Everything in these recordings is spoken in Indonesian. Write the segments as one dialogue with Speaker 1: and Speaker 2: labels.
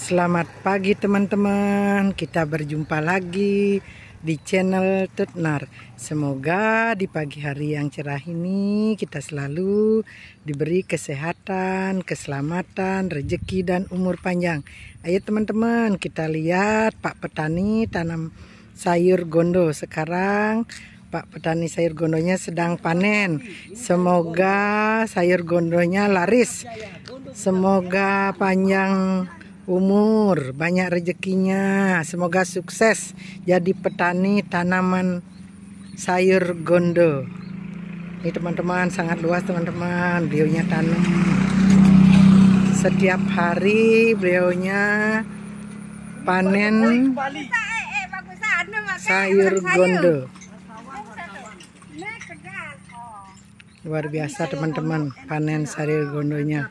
Speaker 1: Selamat pagi teman-teman Kita berjumpa lagi di channel Tutnar Semoga di pagi hari yang cerah ini Kita selalu diberi kesehatan, keselamatan, rejeki dan umur panjang Ayo teman-teman kita lihat Pak Petani tanam sayur gondo Sekarang Pak petani sayur gondonya sedang panen. Semoga sayur gondonya laris. Semoga panjang umur, banyak rezekinya. Semoga sukses jadi petani tanaman sayur gondo. Ini teman-teman sangat luas teman-teman. Beliaunya tanam setiap hari beliaunya panen
Speaker 2: sayur gondo.
Speaker 1: Luar biasa teman-teman panen sayur gondonya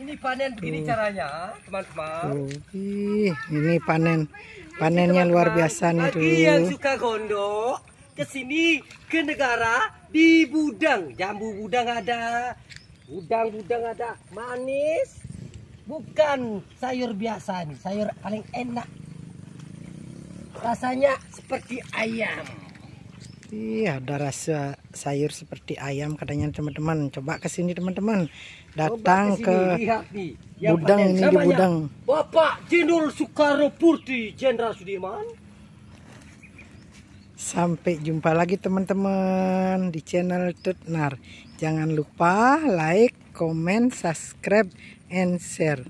Speaker 2: ini panen begini caranya teman-teman
Speaker 1: Ih, ini panen panennya teman -teman, luar biasa nih tuh yang
Speaker 2: suka gondok kesini ke negara di Budang jambu Budang ada Budang Budang ada manis bukan sayur biasa nih sayur paling enak rasanya seperti ayam
Speaker 1: Iya ada rasa sayur seperti ayam katanya teman-teman. Coba kesini teman-teman. Datang ke lihat Budang ini di Budang.
Speaker 2: Bapak Jenderal Soekarno Purdi Jenderal Sudirman.
Speaker 1: Sampai jumpa lagi teman-teman di channel Tutnar. Jangan lupa like, comment, subscribe, and share.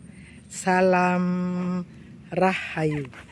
Speaker 1: Salam Rahayu.